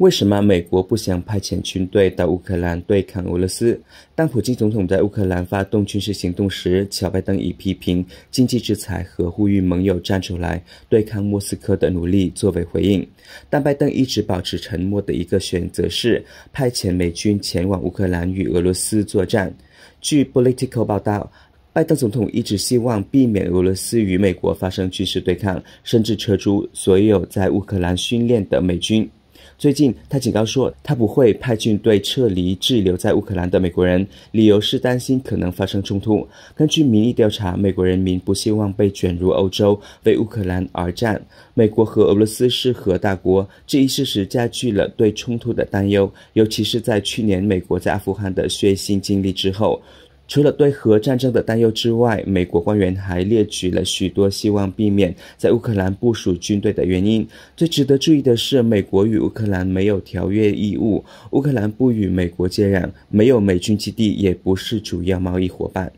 为什么美国不想派遣军队到乌克兰对抗俄罗斯？当普京总统在乌克兰发动军事行动时，乔·拜登已批评经济制裁和呼吁盟友站出来对抗莫斯科的努力作为回应。但拜登一直保持沉默的一个选择是派遣美军前往乌克兰与俄罗斯作战。据《Political》报道，拜登总统一直希望避免俄罗斯与美国发生军事对抗，甚至撤出所有在乌克兰训练的美军。最近，他警告说，他不会派军队撤离滞留在乌克兰的美国人，理由是担心可能发生冲突。根据民意调查，美国人民不希望被卷入欧洲为乌克兰而战。美国和俄罗斯是核大国，这一事实加剧了对冲突的担忧，尤其是在去年美国在阿富汗的血腥经历之后。除了对核战争的担忧之外，美国官员还列举了许多希望避免在乌克兰部署军队的原因。最值得注意的是，美国与乌克兰没有条约义务，乌克兰不与美国接壤，没有美军基地，也不是主要贸易伙伴。